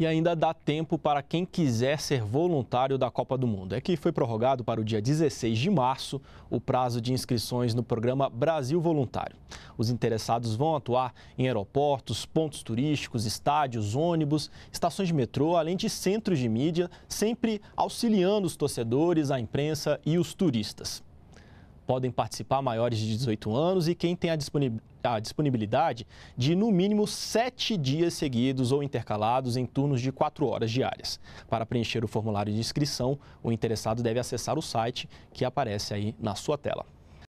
e ainda dá tempo para quem quiser ser voluntário da Copa do Mundo. É que foi prorrogado para o dia 16 de março o prazo de inscrições no programa Brasil Voluntário. Os interessados vão atuar em aeroportos, pontos turísticos, estádios, ônibus, estações de metrô, além de centros de mídia, sempre auxiliando os torcedores, a imprensa e os turistas podem participar maiores de 18 anos e quem tem a disponibilidade de no mínimo sete dias seguidos ou intercalados em turnos de quatro horas diárias. Para preencher o formulário de inscrição, o interessado deve acessar o site que aparece aí na sua tela.